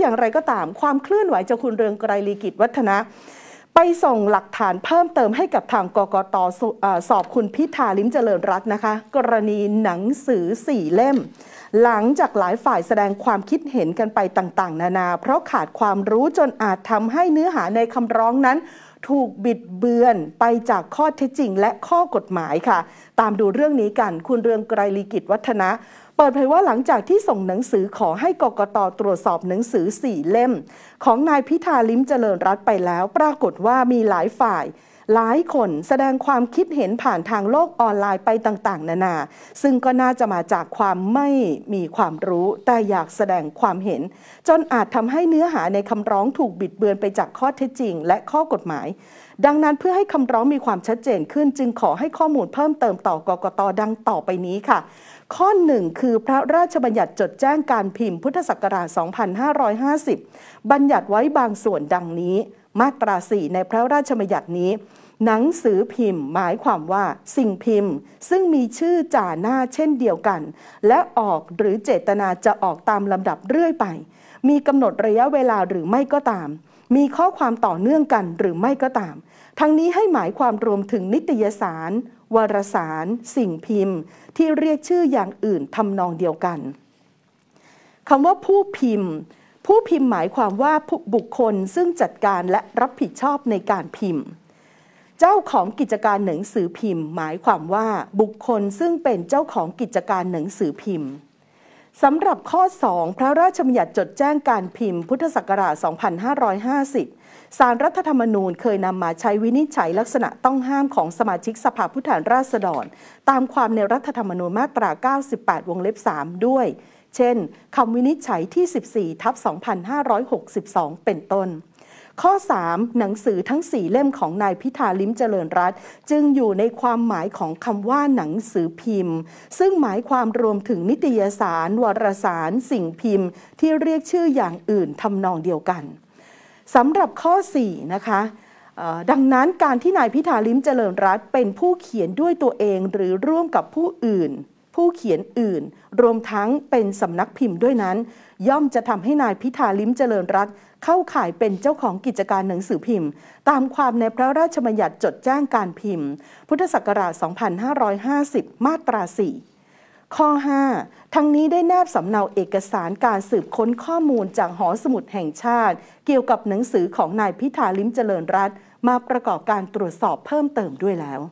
อย่างไรก็ตามความเคลื่อนไหวจาคุณเรืองไกรลีกิจวัฒนะไปส่งหลักฐานเพิ่มเติมให้กับทางกกตสสอบคุณพิธาลิ้มเจริญรัตน์นะคะ กรณีหนังสือสี่เล่ม หลังจากหลายฝ่ายแสดงความคิดเห็นกันไปต่างๆ นานา เพราะขาดความรู้จนอาจทำให้เนื้อหาในคำร้องนั้น ถูกบิดเบือนไปจากข้อเท็จจริงและข้อกฎหมายค่ะ ตามดูเรื่องนี้กันคุณเรืองไกรลีกิจวัฒนะเปิดเผยว่าหลังจากที่ส่งหนังสือขอให้กกตตรวจสอบหนังสือสี่เล่ม ของนายพิธาลิ้มเจริญรัตไปแล้วปรากฏว่ามีหลายฝ่ายหลายคนแสดงความคิดเห็นผ่านทางโลกออนไลน์ไปต่าง ๆ นานา ซึ่งก็น่าจะมาจากความไม่มีความรู้ แต่อยากแสดงความเห็น จนอาจทำให้เนื้อหาในคำร้องถูกบิดเบือนไปจากข้อเท็จจริง และข้อกฎหมาย ดังนั้นเพื่อให้คำร้องมีความชัดเจนขึ้นจึงขอให้ข้อมูลเพิ่มเติมต่อกกตดังต่อไปนี้ค่ะ ข้อหนึ่งคือพระราชบัญญัติจดแจ้งการพิมพ์พุทธศักราช 2550 บัญญัติไว้บางส่วนดังนี้ มาตรา 4 ในพระราชบัญญัตินี้หนังสือพิมพ์หมายความว่าสิ่งพิมพ์ซึ่งมีชื่อจ่าหน้าเช่นเดียวกันและออกหรือเจตนาจะออกตามลำดับเรื่อยไป มีกำหนดระยะเวลาหรือไม่ก็ตาม มีข้อความต่อเนื่องกันหรือไม่ก็ตาม ทั้งนี้ให้หมายความรวมถึงนิตยสาร วารสาร สิ่งพิมพ์ที่เรียกชื่ออย่างอื่นทำนองเดียวกันคำว่าผู้พิมพ์ ผู้พิมพ์หมายความว่าบุคคลซึ่งจัดการและรับผิดชอบในการพิมพ์เจ้าของกิจการหนังสือพิมพ์หมายความว่าบุคคลซึ่งเป็นเจ้าของกิจการหนังสือพิมพ์ สำหรับข้อ2พระราชบัญญัติจดแจ้งการพิมพ์พุทธศักราช 2550 สารรัฐธรรมนูญเคยนำมาใช้วินิจฉัยลักษณะต้องห้ามของสมาชิกสภาผู้แทนราษฎร ตามความในรัฐธรรมนูญมาตรา 98 วงเล็บ3ด้วย เช่นคำวินิจฉัยที่ 14ทับ2562 เป็นต้นข้อ 3 หนังสือทั้ง 4 เล่มของนายพิธาลิมเจริญรัตจึงอยู่ในความหมายของคำว่าหนังสือพิมพ์ ซึ่งหมายความรวมถึงนิตยสารวารสาร สิ่งพิมพ์ ที่เรียกชื่ออย่างอื่นทำนองเดียวกันสำหรับข้อ4นะคะดังนั้นการที่นายพิธาลิมเจริญรัตเป็นผู้เขียนด้วยตัวเองหรือร่วมกับผู้อื่นผู้เขียนอื่น รวมทั้งเป็นสำนักพิมพ์ด้วยนั้น ย่อมจะทำให้นายพิธาลิ้มเจริญรัตเข้าข่ายเป็นเจ้าของกิจการหนังสือพิมพ์ ตามความในพระราชบัญญัติจดแจ้งการพิมพ์ พุทธศักราช 2550 มาตรา 4 ข้อ 5 ทั้งนี้ได้แนบสำเนาเอกสารการสืบค้นข้อมูลจากหอสมุดแห่งชาติ เกี่ยวกับหนังสือของนายพิธาลิมเจริญรัตมาประกอบการตรวจสอบเพิ่มเติมด้วยแล้ว